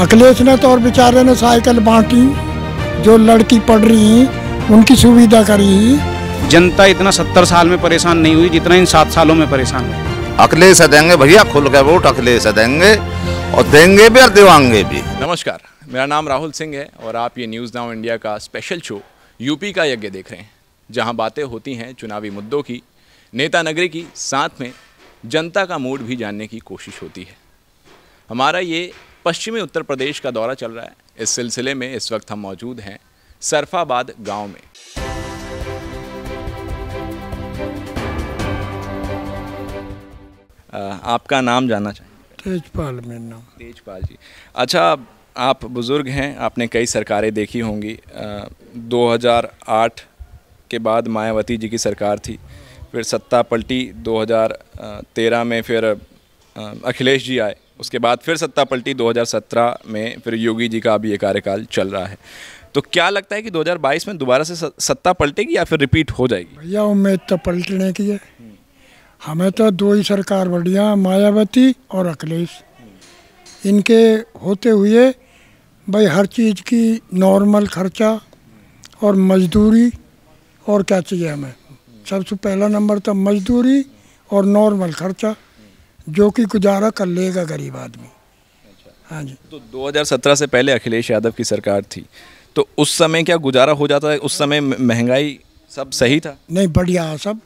अखिलेश ने तो और बेचारे ने साइकिल बांटी जो लड़की पढ़ रही उनकी सुविधा करी जनता इतना सत्तर साल में परेशान नहीं हुई जितना इन सात सालों में परेशान हुई अखिलेश देंगे भैया खुल के वोट अखिलेश देंगे और देंगे भी और देवांगे भी नमस्कार मेरा नाम राहुल सिंह है और आप ये न्यूज़ नाउ इंडिया का स्पेशल शो यूपी का यज्ञ देख रहे हैं जहां बातें होती हैं चुनावी मुद्दों की नेता नगरी की साथ में जनता का मूड भी जानने की कोशिश होती है हमारा ये पश्चिमी उत्तर प्रदेश का दौरा चल रहा है इस सिलसिले में इस वक्त हम मौजूद हैं सरफाबाद गांव में आपका नाम जानना चाहिए तेजपाल मेरा नाम तेजपाल जी अच्छा आप बुज़ुर्ग हैं आपने कई सरकारें देखी होंगी 2008 के बाद मायावती जी की सरकार थी फिर सत्ता पलटी 2013 में फिर अखिलेश जी आए उसके बाद फिर सत्ता पलटी 2017 में फिर योगी जी का अभी ये कार्यकाल चल रहा है तो क्या लगता है कि 2022 में दोबारा से सत्ता पलटेगी या फिर रिपीट हो जाएगी भैया उम्मीद तो पलटने की है हमें तो दो ही सरकार बढ़िया मायावती और अखिलेश इनके होते हुए भाई हर चीज़ की नॉर्मल खर्चा और मजदूरी और क्या चाहिए हमें सबसे पहला नंबर तो मजदूरी और नॉर्मल खर्चा जो कि गुजारा कर लेगा गरीब आदमी अच्छा। हाँ जी तो 2017 से पहले अखिलेश यादव की सरकार थी तो उस समय क्या गुजारा हो जाता है उस समय महंगाई सब सही था नहीं बढ़िया सब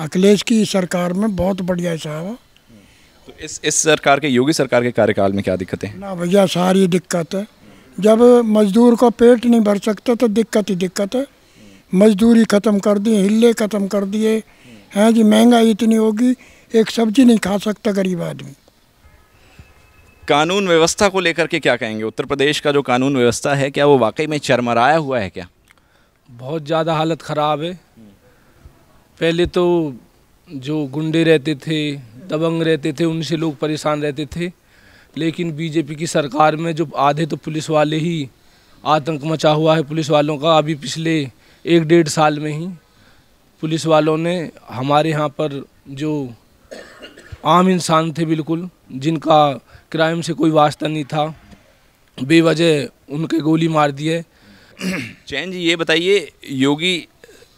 अखिलेश की सरकार में बहुत बढ़िया हिसाब तो इस इस सरकार के योगी सरकार के कार्यकाल में क्या दिक्कतें हैं ना भैया सारी दिक्कत है जब मजदूर को पेट नहीं भर सकता तो दिक्कत ही दिक्कत है मजदूरी ख़त्म कर दी हिले ख़त्म कर दिए हैं हाँ जी महंगाई इतनी होगी एक सब्जी नहीं खा सकता गरीब आदमी कानून व्यवस्था को लेकर के क्या कहेंगे उत्तर प्रदेश का जो कानून व्यवस्था है क्या वो वाकई में चरमराया हुआ है क्या बहुत ज़्यादा हालत ख़राब है पहले तो जो गुंडे रहते थे दबंग रहते थे उनसे लोग परेशान रहते थे लेकिन बीजेपी की सरकार में जो आधे तो पुलिस वाले ही आतंक मचा हुआ है पुलिस वालों का अभी पिछले एक डेढ़ साल में ही पुलिस वालों ने हमारे यहाँ पर जो आम इंसान थे बिल्कुल जिनका क्राइम से कोई वास्ता नहीं था बेवजह उनके गोली मार दिए चैन जी ये बताइए योगी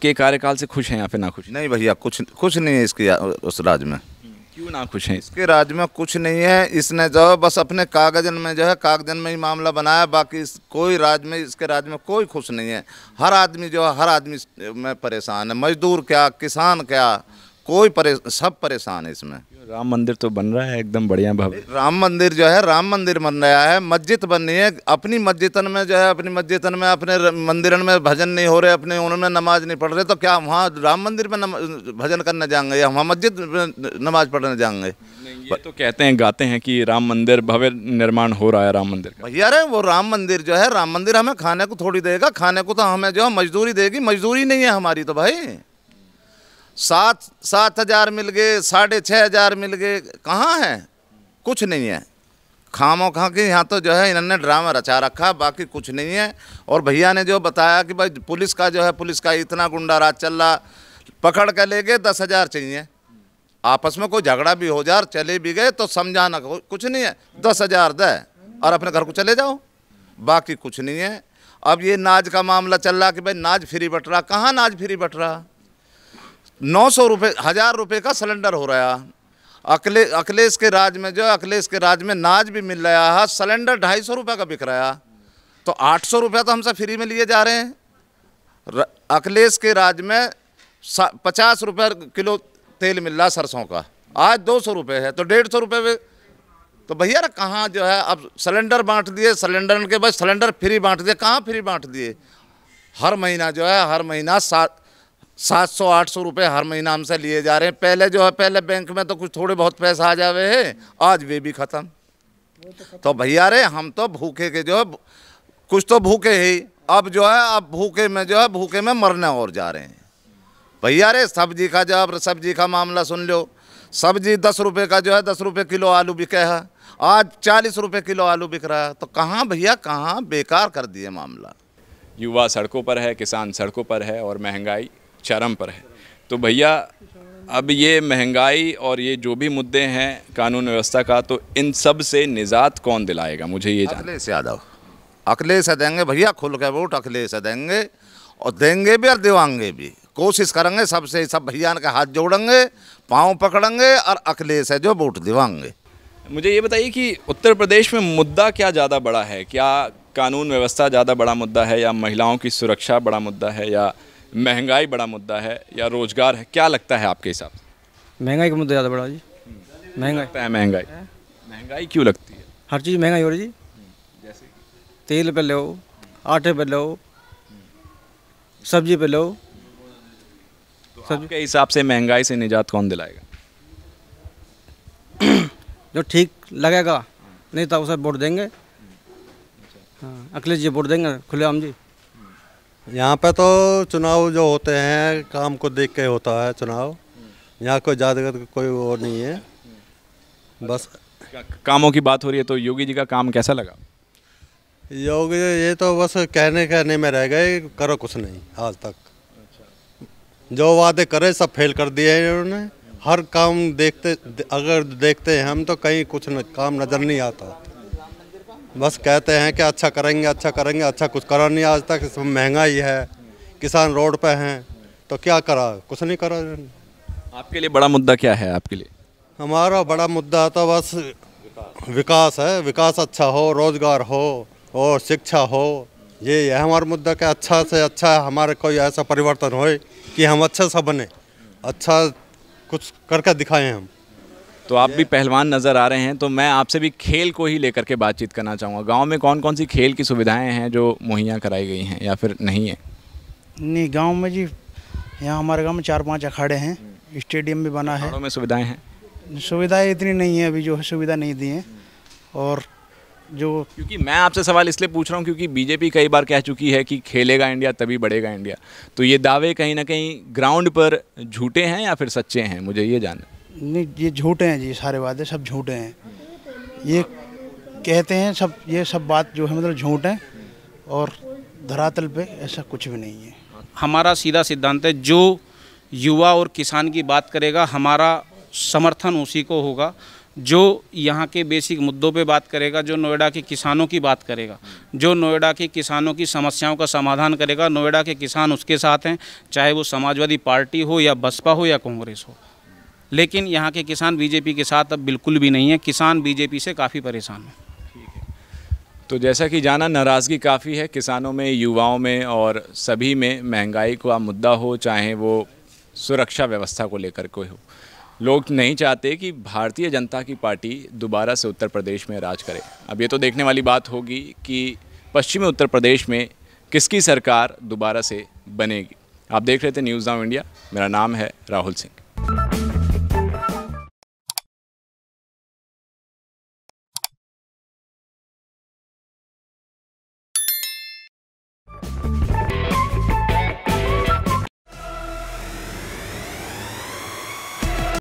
के कार्यकाल से खुश हैं या फिर ना खुश नहीं भैया कुछ कुछ नहीं है इसके उस राज्य में क्यों ना खुश हैं इसके राज्य में कुछ नहीं है इसने जो बस अपने कागजन में जो है कागजन में ही मामला बनाया बाकी इस, कोई राज्य में इसके राज्य में कोई खुश नहीं है हर आदमी जो है हर आदमी में परेशान है मजदूर क्या किसान क्या कोई परे सब परेशान है इसमें राम मंदिर तो बन रहा है एकदम बढ़िया भव्य राम मंदिर जो है राम मंदिर बन रहा है मस्जिद बन रही है अपनी मस्जिदन में जो है अपनी मस्जिदन में अपने मंदिर में भजन नहीं हो रहे अपने उनमें नमाज नहीं पढ़ रहे तो क्या वहाँ राम मंदिर में भजन करने जाएंगे या वहाँ मस्जिद में नमाज पढ़ने जाएंगे ये तो कहते हैं गाते हैं कि राम मंदिर भव्य निर्माण हो रहा है राम मंदिर भैया अरे वो राम मंदिर जो है राम मंदिर हमें खाने को थोड़ी देगा खाने को तो हमें जो है मजदूरी देगी मजदूरी नहीं है हमारी तो भाई सात सात हज़ार मिल गए साढ़े छः हज़ार मिल गए कहाँ हैं कुछ नहीं है खामो खा के यहाँ तो जो है इन्होंने ड्रामा रचा रखा बाकी कुछ नहीं है और भैया ने जो बताया कि भाई पुलिस का जो है पुलिस का इतना गुंडा राज चल रहा पकड़ कर ले गए दस हज़ार चाहिए आपस में कोई झगड़ा भी हो जा चले भी गए तो समझाना कुछ नहीं है दस हज़ार दे और अपने घर को चले जाओ बाकी कुछ नहीं है अब ये नाज का मामला चल रहा कि भाई नाज फ्री बट रहा कहाँ नाज फ्री बट रहा नौ सौ रुपये हज़ार रुपये का सिलेंडर हो रहा अकले अखिलेश के राज में जो अखिलेश के राज में नाज भी मिल रहा है सिलेंडर ढाई सौ रुपये का बिक रहा है तो आठ सौ रुपया तो हमसे फ्री में लिए जा रहे हैं अखिलेश के राज में पचास रुपये किलो तेल मिल रहा सरसों का आज दो सौ रुपये है तो डेढ़ सौ रुपये तो भैया कहाँ जो है अब सिलेंडर बांट दिए सिलेंडर के बाद सिलेंडर फ्री बांट दिए कहाँ फ्री बांट दिए हर महीना जो है हर महीना सात सात सौ आठ सौ रुपये हर महीना हमसे लिए जा रहे हैं पहले जो है पहले बैंक में तो कुछ थोड़े बहुत पैसा आ जावे है आज वे भी ख़त्म तो, भैया रे हम तो भूखे के जो है कुछ तो भूखे ही अब जो है अब भूखे में जो है भूखे में मरने और जा रहे हैं भैया रे सब्जी का जो अब सब्जी का मामला सुन लो सब्जी दस रुपये का जो है दस रुपये किलो आलू बिके है आज चालीस रुपये किलो आलू बिक रहा है तो कहाँ भैया कहाँ बेकार कर दिए मामला युवा सड़कों पर है किसान सड़कों पर है और महंगाई चरम पर है तो भैया अब ये महंगाई और ये जो भी मुद्दे हैं कानून व्यवस्था का तो इन सब से निजात कौन दिलाएगा मुझे ये अखिलेश से यादव अखिले से देंगे भैया खुल के वोट अखिले से देंगे और देंगे भी और देवाएंगे भी कोशिश करेंगे सबसे सब भैया के हाथ जोड़ेंगे पाँव पकड़ेंगे और अखिले से जो वोट दिवांगे मुझे ये बताइए कि उत्तर प्रदेश में मुद्दा क्या ज़्यादा बड़ा है क्या कानून व्यवस्था ज़्यादा बड़ा मुद्दा है या महिलाओं की सुरक्षा बड़ा मुद्दा है या महंगाई बड़ा मुद्दा है या रोज़गार है क्या लगता है आपके हिसाब से महंगाई का मुद्दा ज़्यादा बड़ा जी हम्म। महंगाई महंगाई महंगाई क्यों लगती है हर चीज़ महंगाई हो रही जी हम्म। जैसे तेल पे लो आटे पे लो हम्म। सब्जी पे लो तो सब्जी के हिसाब से महंगाई से निजात कौन दिलाएगा जो ठीक लगेगा हाँ। नहीं तो उसे वोट देंगे हाँ अखिलेश जी वोट देंगे खुले आम जी यहाँ पे तो चुनाव जो होते हैं काम को देख के होता है चुनाव यहाँ कोई जातिगत कोई वो नहीं है बस कामों की बात हो रही है तो योगी जी का काम कैसा लगा योगी जी ये तो बस कहने कहने में रह गए करो कुछ नहीं आज तक जो वादे करे सब फेल कर दिए इन्होंने हर काम देखते अगर देखते हैं हम तो कहीं कुछ न, काम नज़र नहीं आता बस कहते हैं कि अच्छा करेंगे अच्छा करेंगे अच्छा कुछ करा नहीं आज तक इसमें महंगाई है किसान रोड पे हैं तो क्या करा कुछ नहीं करा आपके लिए बड़ा मुद्दा क्या है आपके लिए हमारा बड़ा मुद्दा तो बस विकास है विकास अच्छा हो रोज़गार हो और शिक्षा हो ये है हमारा मुद्दा कि अच्छा से अच्छा हमारे कोई ऐसा परिवर्तन हो कि हम अच्छे सा बने अच्छा कुछ करके दिखाएं हम तो आप भी पहलवान नज़र आ रहे हैं तो मैं आपसे भी खेल को ही लेकर के बातचीत करना चाहूँगा गाँव में कौन कौन सी खेल की सुविधाएँ हैं जो मुहैया कराई गई हैं या फिर नहीं है नहीं गाँव में जी यहाँ हमारे गाँव में चार पाँच अखाड़े हैं हम्म। स्टेडियम भी बना है में सुविधाएँ हैं सुविधाएँ इतनी नहीं है अभी जो है सुविधा नहीं दी है और जो क्योंकि मैं आपसे सवाल इसलिए पूछ रहा हूँ क्योंकि बीजेपी कई बार कह चुकी है कि खेलेगा इंडिया तभी बढ़ेगा इंडिया तो ये दावे कहीं ना कहीं ग्राउंड पर झूठे हैं या फिर सच्चे हैं मुझे ये जानना नहीं ये झूठे हैं जी सारे वादे सब झूठे हैं ये कहते हैं सब ये सब बात जो है मतलब झूठ है और धरातल पे ऐसा कुछ भी नहीं है हमारा सीधा सिद्धांत है जो युवा और किसान की बात करेगा हमारा समर्थन उसी को होगा जो यहाँ के बेसिक मुद्दों पे बात करेगा जो नोएडा के किसानों की बात करेगा जो नोएडा के किसानों की समस्याओं का समाधान करेगा नोएडा के किसान उसके साथ हैं चाहे वो समाजवादी पार्टी हो या बसपा हो या कांग्रेस हो लेकिन यहाँ के किसान बीजेपी के साथ अब बिल्कुल भी नहीं है किसान बीजेपी से काफ़ी परेशान है तो जैसा कि जाना नाराज़गी काफ़ी है किसानों में युवाओं में और सभी में महंगाई का मुद्दा हो चाहे वो सुरक्षा व्यवस्था को लेकर कोई हो लोग नहीं चाहते कि भारतीय जनता की पार्टी दोबारा से उत्तर प्रदेश में राज करे अब ये तो देखने वाली बात होगी कि पश्चिमी उत्तर प्रदेश में किसकी सरकार दोबारा से बनेगी आप देख रहे थे न्यूज़ नाउ इंडिया मेरा नाम है राहुल सिंह